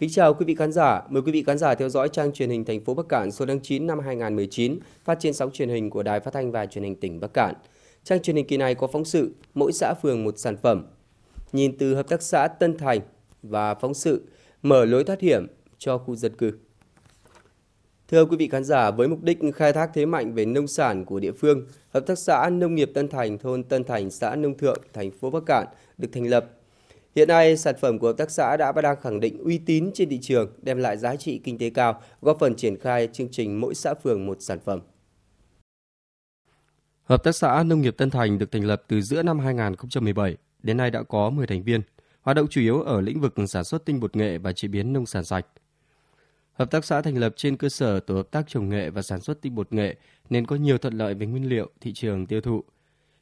Kính chào quý vị khán giả, mời quý vị khán giả theo dõi trang truyền hình thành phố Bắc Cạn số tháng 9 năm 2019 phát trên sóng truyền hình của Đài Phát thanh và Truyền hình tỉnh Bắc Cạn. Trang truyền hình kỳ này có phóng sự mỗi xã phường một sản phẩm. Nhìn từ hợp tác xã Tân Thành và phóng sự mở lối thoát hiểm cho khu dân cư. Thưa quý vị khán giả, với mục đích khai thác thế mạnh về nông sản của địa phương, Hợp tác xã Nông nghiệp Tân Thành, thôn Tân Thành, xã Nông Thượng, thành phố Bắc Cạn được thành lập Hiện nay, sản phẩm của hợp tác xã đã và đang khẳng định uy tín trên thị trường, đem lại giá trị kinh tế cao, góp phần triển khai chương trình mỗi xã phường một sản phẩm. Hợp tác xã Nông nghiệp Tân Thành được thành lập từ giữa năm 2017, đến nay đã có 10 thành viên, hoạt động chủ yếu ở lĩnh vực sản xuất tinh bột nghệ và chế biến nông sản sạch. Hợp tác xã thành lập trên cơ sở tổ hợp tác trồng nghệ và sản xuất tinh bột nghệ nên có nhiều thuận lợi về nguyên liệu, thị trường tiêu thụ –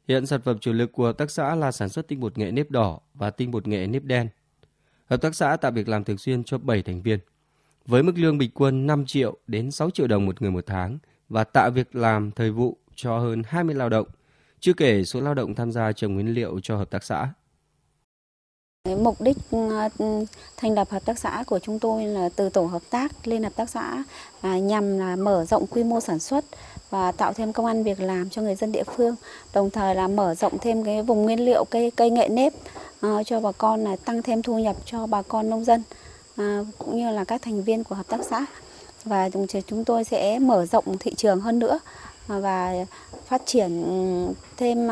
Hiện sản phẩm chủ lực của hợp tác xã là sản xuất tinh bột nghệ nếp đỏ và tinh bột nghệ nếp đen. Hợp tác xã tạo việc làm thường xuyên cho 7 thành viên. Với mức lương bình quân 5 triệu đến 6 triệu đồng một người một tháng và tạo việc làm thời vụ cho hơn 20 lao động, chưa kể số lao động tham gia trồng nguyên liệu cho hợp tác xã. Mục đích ừ, thành lập hợp tác xã của chúng tôi là từ tổ hợp tác lên hợp tác xã à, nhằm là mở rộng quy mô sản xuất và tạo thêm công ăn việc làm cho người dân địa phương đồng thời là mở rộng thêm cái vùng nguyên liệu cây cây nghệ nếp uh, cho bà con là tăng thêm thu nhập cho bà con nông dân uh, cũng như là các thành viên của hợp tác xã và chúng tôi sẽ mở rộng thị trường hơn nữa ờ, và phát triển ừ, thêm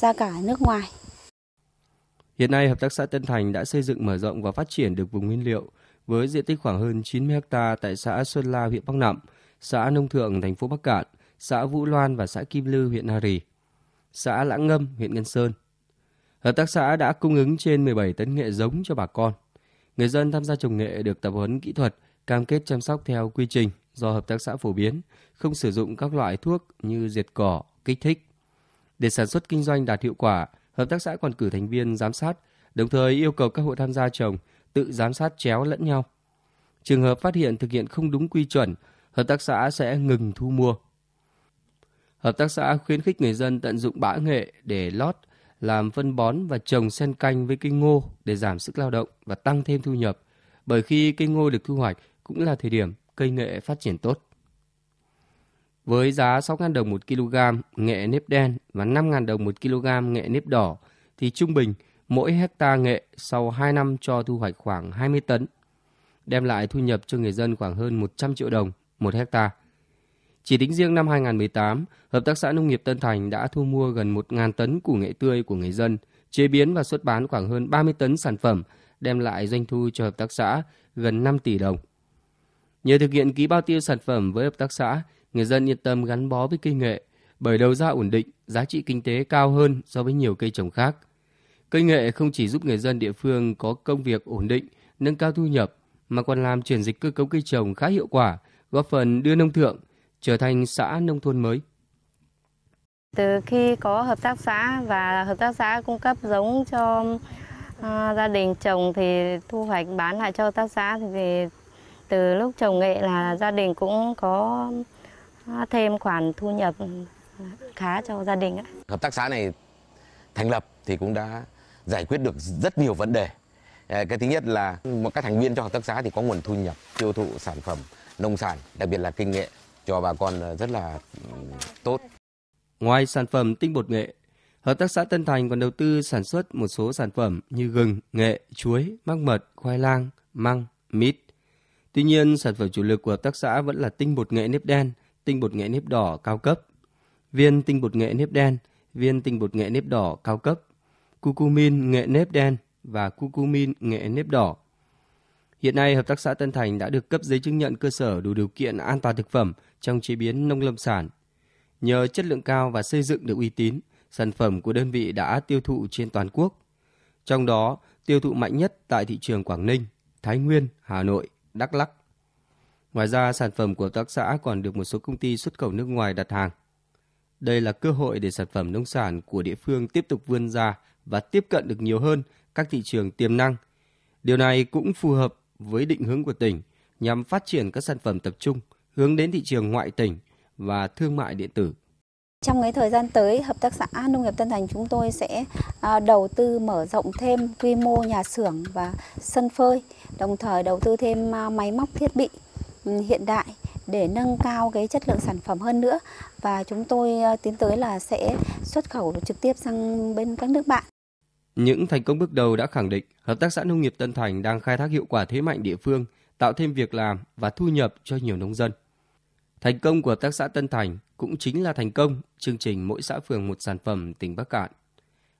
ra cả nước ngoài. Hiện nay, Hợp tác xã Tân Thành đã xây dựng mở rộng và phát triển được vùng nguyên liệu với diện tích khoảng hơn 90 ha tại xã Xuân La, huyện Bắc Nạm, xã Nông Thượng, thành phố Bắc Cạn – xã Vũ Loan và xã Kim Lư, huyện Hà Rì, xã Lãng Ngâm, huyện Ngân Sơn. Hợp tác xã đã cung ứng trên 17 tấn nghệ giống cho bà con. Người dân tham gia trồng nghệ được tập huấn kỹ thuật, cam kết chăm sóc theo quy trình do hợp tác xã phổ biến, không sử dụng các loại thuốc như diệt cỏ, kích thích. Để sản xuất kinh doanh đạt hiệu quả, hợp tác xã còn cử thành viên giám sát, đồng thời yêu cầu các hộ tham gia trồng tự giám sát chéo lẫn nhau. Trường hợp phát hiện thực hiện không đúng quy chuẩn, hợp tác xã sẽ ngừng thu mua Hợp tác xã khuyến khích người dân tận dụng bã nghệ để lót, làm phân bón và trồng sen canh với cây ngô để giảm sức lao động và tăng thêm thu nhập. Bởi khi cây ngô được thu hoạch cũng là thời điểm cây nghệ phát triển tốt. Với giá 6.000 đồng 1 kg nghệ nếp đen và 5.000 đồng 1 kg nghệ nếp đỏ thì trung bình mỗi hecta nghệ sau 2 năm cho thu hoạch khoảng 20 tấn, đem lại thu nhập cho người dân khoảng hơn 100 triệu đồng một hecta. Chỉ tính riêng năm 2018, Hợp tác xã Nông nghiệp Tân Thành đã thu mua gần 1.000 tấn củ nghệ tươi của người dân, chế biến và xuất bán khoảng hơn 30 tấn sản phẩm, đem lại doanh thu cho hợp tác xã gần 5 tỷ đồng. Nhờ thực hiện ký bao tiêu sản phẩm với hợp tác xã, người dân yên tâm gắn bó với cây nghệ, bởi đầu ra ổn định, giá trị kinh tế cao hơn so với nhiều cây trồng khác. Cây nghệ không chỉ giúp người dân địa phương có công việc ổn định, nâng cao thu nhập, mà còn làm chuyển dịch cơ cấu cây trồng khá hiệu quả, góp phần đưa nông thượng trở thành xã nông thôn mới. Từ khi có hợp tác xã và hợp tác xã cung cấp giống cho à, gia đình trồng thì thu hoạch bán lại cho hợp tác xã thì từ lúc trồng nghệ là gia đình cũng có ờ, thêm khoản thu nhập khá cho gia đình. Hợp tác xã này thành lập thì cũng đã giải quyết được rất nhiều vấn đề. Ờ, cái thứ nhất là các thành viên trong hợp tác xã thì có nguồn thu nhập tiêu thụ sản phẩm nông sản, đặc biệt là kinh nghệ cho bà con ờ, rất là ừ, tốt. Ngoài sản phẩm tinh bột nghệ, Hợp tác xã Tân Thành còn đầu tư sản xuất một số sản phẩm như gừng, nghệ, chuối, mắc mật, khoai lang, măng, mít. Tuy nhiên, sản phẩm chủ lực của hợp tác xã vẫn là tinh bột nghệ nếp đen, tinh bột nghệ nếp đỏ cao cấp, viên tinh bột nghệ nếp đen, viên tinh bột nghệ nếp đỏ cao cấp, cucumin nghệ nếp đen và cucumin nghệ nếp đỏ Hiện nay, Hợp tác xã Tân Thành đã được cấp giấy chứng nhận cơ sở đủ điều kiện an toàn thực phẩm trong chế biến nông lâm sản. Nhờ chất lượng cao và xây dựng được uy tín, sản phẩm của đơn vị đã tiêu thụ trên toàn quốc. Trong đó, tiêu thụ mạnh nhất tại thị trường Quảng Ninh, Thái Nguyên, Hà Nội, Đắk Lắk. Ngoài ra, sản phẩm của hợp tác xã còn được một số công ty xuất khẩu nước ngoài đặt hàng. Đây là cơ hội để sản phẩm nông sản của địa phương tiếp tục vươn ra và tiếp cận được nhiều hơn các thị trường tiềm năng. Điều này cũng phù hợp với định hướng của tỉnh nhằm phát triển các sản phẩm tập trung hướng đến thị trường ngoại tỉnh và thương mại điện tử. Trong cái thời gian tới, Hợp tác xã Nông nghiệp Tân Thành chúng tôi sẽ à, đầu tư mở rộng thêm quy mô nhà xưởng và sân phơi, đồng thời đầu tư thêm à, máy móc thiết bị ừ, hiện đại để nâng cao cái chất lượng sản phẩm hơn nữa và chúng tôi à, tiến tới là sẽ xuất khẩu trực tiếp sang bên các nước bạn. Những thành công bước đầu đã khẳng định Hợp tác xã Nông nghiệp Tân Thành đang khai thác hiệu quả thế mạnh địa phương, tạo thêm việc làm và thu nhập cho nhiều nông dân. Thành công của Hợp tác xã Tân Thành cũng chính là thành công chương trình Mỗi xã phường một sản phẩm tỉnh Bắc Cạn.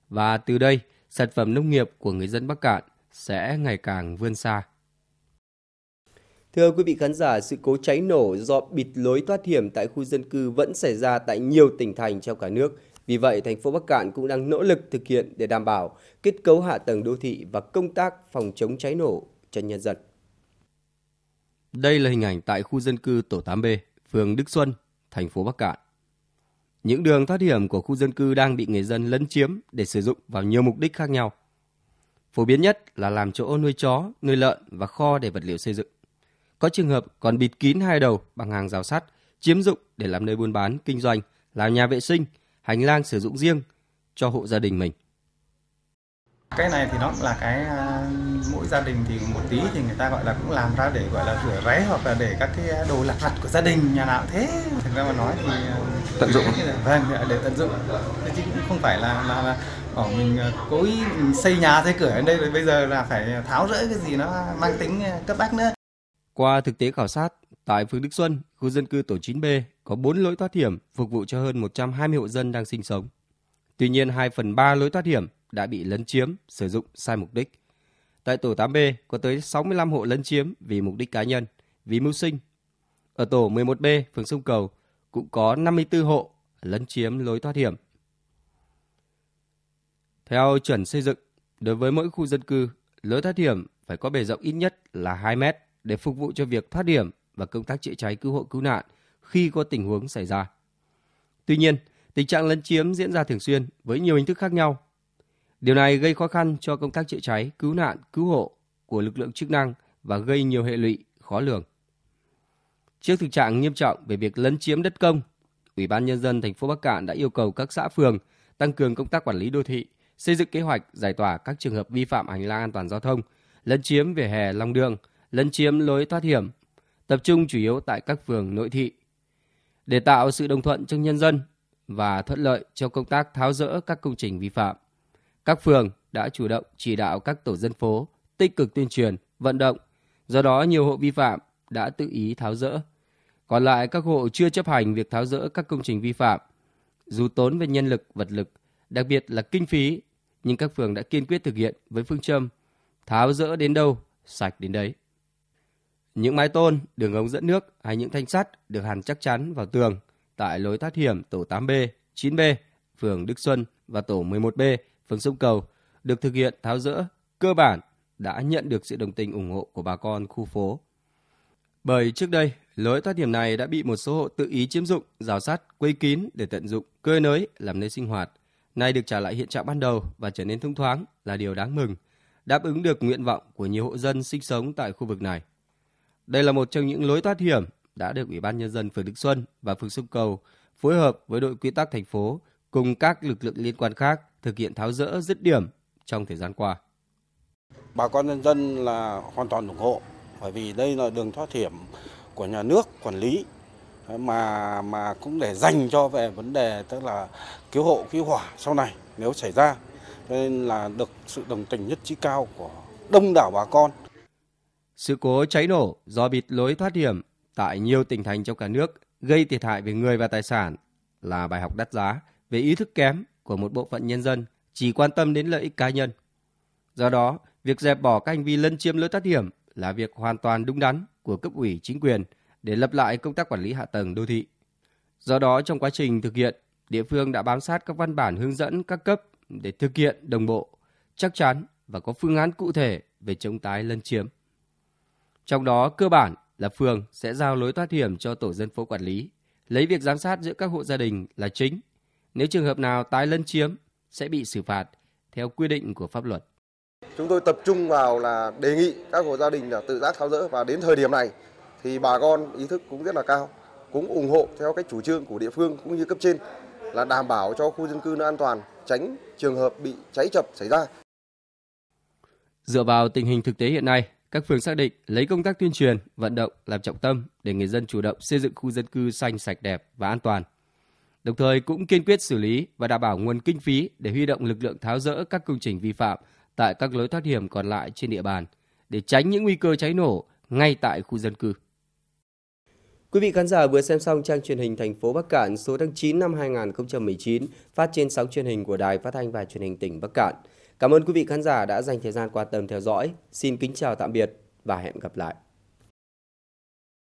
Và từ đây, sản phẩm nông nghiệp của người dân Bắc Cạn sẽ ngày càng vươn xa. Thưa quý vị khán giả, sự cố cháy nổ do bịt lối thoát hiểm tại khu dân cư vẫn xảy ra tại nhiều tỉnh thành trong cả nước – vì vậy, thành phố Bắc Cạn cũng đang nỗ lực thực hiện để đảm bảo kết cấu hạ tầng đô thị và công tác phòng chống cháy nổ cho nhân dân. Đây là hình ảnh tại khu dân cư tổ 8B, phường Đức Xuân, thành phố Bắc Cạn. Những đường thoát hiểm của khu dân cư đang bị người dân lấn chiếm để sử dụng vào nhiều mục đích khác nhau. Phổ biến nhất là làm chỗ nuôi chó, nuôi lợn và kho để vật liệu xây dựng. Có trường hợp còn bịt kín hai đầu bằng hàng rào sắt, chiếm dụng để làm nơi buôn bán, kinh doanh, làm nhà vệ sinh – hành lang sử dụng riêng cho hộ gia đình mình. Cái này thì nó cũng là cái à, mỗi gia đình thì một tí thì người ta gọi là cũng làm ra để gọi là rửa ráy hoặc là để các cái đồ lặt vặt của gia đình nhà nào thế. Thực ra mà nói thì à, tận dụng. Vâng, để tận dụng. Chứ cũng không phải là là, là bảo mình à, cố ý xây nhà xây cửa ở đây rồi bây giờ là phải tháo rỡ cái gì nó mang tính cấp bách nữa. Qua thực tế khảo sát tại phường Đức Xuân, khu dân cư tổ 9B có 4 lối thoát hiểm phục vụ cho hơn 120 hộ dân đang sinh sống. Tuy nhiên 2 phần 3 lối thoát hiểm đã bị lấn chiếm, sử dụng sai mục đích. Tại tổ 8B có tới 65 hộ lấn chiếm vì mục đích cá nhân, vì mưu sinh. Ở tổ 11B, phường Sông Cầu cũng có 54 hộ lấn chiếm lối thoát hiểm. Theo chuẩn xây dựng, đối với mỗi khu dân cư, lối thoát hiểm phải có bề rộng ít nhất là 2 mét để phục vụ cho việc thoát hiểm và công tác chữa cháy cứu hộ cứu nạn – khi có tình huống xảy ra. Tuy nhiên, tình trạng lấn chiếm diễn ra thường xuyên với nhiều hình thức khác nhau. Điều này gây khó khăn cho công tác chữa cháy, cứu nạn, cứu hộ của lực lượng chức năng và gây nhiều hệ lụy khó lường. Trước thực trạng nghiêm trọng về việc lấn chiếm đất công, Ủy ban nhân dân thành phố Bắc Cạn đã yêu cầu các xã phường tăng cường công tác quản lý đô thị, xây dựng kế hoạch giải tỏa các trường hợp vi phạm hành lang an toàn giao thông, lấn chiếm vỉa hè lòng đường, lấn chiếm lối thoát hiểm, tập trung chủ yếu tại các phường nội thị, để tạo sự đồng thuận trong nhân dân và thuận lợi cho công tác tháo rỡ các công trình vi phạm. Các phường đã chủ động chỉ đạo các tổ dân phố tích cực tuyên truyền, vận động, do đó nhiều hộ vi phạm đã tự ý tháo rỡ. Còn lại các hộ chưa chấp hành việc tháo rỡ các công trình vi phạm, dù tốn về nhân lực, vật lực, đặc biệt là kinh phí, nhưng các phường đã kiên quyết thực hiện với phương châm tháo rỡ đến đâu, sạch đến đấy. Những mái tôn, đường ống dẫn nước hay những thanh sắt được hàn chắc chắn vào tường tại lối thoát hiểm tổ 8B, 9B, phường Đức Xuân và tổ 11B, phường Sông Cầu được thực hiện tháo rỡ cơ bản đã nhận được sự đồng tình ủng hộ của bà con khu phố. Bởi trước đây, lối thoát hiểm này đã bị một số hộ tự ý chiếm dụng, rào sắt, quây kín để tận dụng cơi nới làm nơi sinh hoạt. Nay được trả lại hiện trạng ban đầu và trở nên thông thoáng là điều đáng mừng, đáp ứng được nguyện vọng của nhiều hộ dân sinh sống tại khu vực này. Đây là một trong những lối thoát hiểm đã được Ủy ban Nhân dân phường Đức Xuân và phường Sông Cầu phối hợp với đội quy tắc thành phố cùng các lực lượng liên quan khác thực hiện tháo rỡ dứt điểm trong thời gian qua. Bà con nhân dân là hoàn toàn ủng hộ bởi vì đây là đường thoát hiểm của nhà nước quản lý mà mà cũng để dành cho về vấn đề tức là cứu hộ cứu hỏa sau này nếu xảy ra nên là được sự đồng tình nhất trí cao của đông đảo bà con sự cố cháy nổ do bịt lối thoát hiểm tại nhiều tỉnh thành trong cả nước gây thiệt hại về người và tài sản là bài học đắt giá về ý thức kém của một bộ phận nhân dân chỉ quan tâm đến lợi ích cá nhân. Do đó, việc dẹp bỏ các hành vi lấn chiếm lối thoát hiểm là việc hoàn toàn đúng đắn của cấp ủy chính quyền để lập lại công tác quản lý hạ tầng đô thị. Do đó, trong quá trình thực hiện, địa phương đã bám sát các văn bản hướng dẫn các cấp để thực hiện đồng bộ, chắc chắn và có phương án cụ thể về chống tái lấn chiếm. Trong đó cơ bản là phường sẽ giao lối thoát hiểm cho tổ dân phố quản lý, lấy việc giám sát giữa các hộ gia đình là chính. Nếu trường hợp nào tái lân chiếm sẽ bị xử phạt theo quy định của pháp luật. Chúng tôi tập trung vào là đề nghị các hộ gia đình là tự giác tháo dỡ và đến thời điểm này thì bà con ý thức cũng rất là cao, cũng ủng hộ theo cái chủ trương của địa phương cũng như cấp trên là đảm bảo cho khu dân cư nó an toàn, tránh trường hợp bị cháy chập xảy ra. Dựa vào tình hình thực tế hiện nay, các phường xác định lấy công tác tuyên truyền, vận động làm trọng tâm để người dân chủ động xây dựng khu dân cư xanh sạch đẹp và an toàn. Đồng thời cũng kiên quyết xử lý và đảm bảo nguồn kinh phí để huy động lực lượng tháo rỡ các công trình vi phạm tại các lối thoát hiểm còn lại trên địa bàn để tránh những nguy cơ cháy nổ ngay tại khu dân cư. Quý vị khán giả vừa xem xong trang truyền hình thành phố Bắc Cạn số tháng 9 năm 2019 phát trên sóng truyền hình của Đài Phát thanh và Truyền hình tỉnh Bắc Cạn. Cảm ơn quý vị khán giả đã dành thời gian quan tâm theo dõi. Xin kính chào tạm biệt và hẹn gặp lại.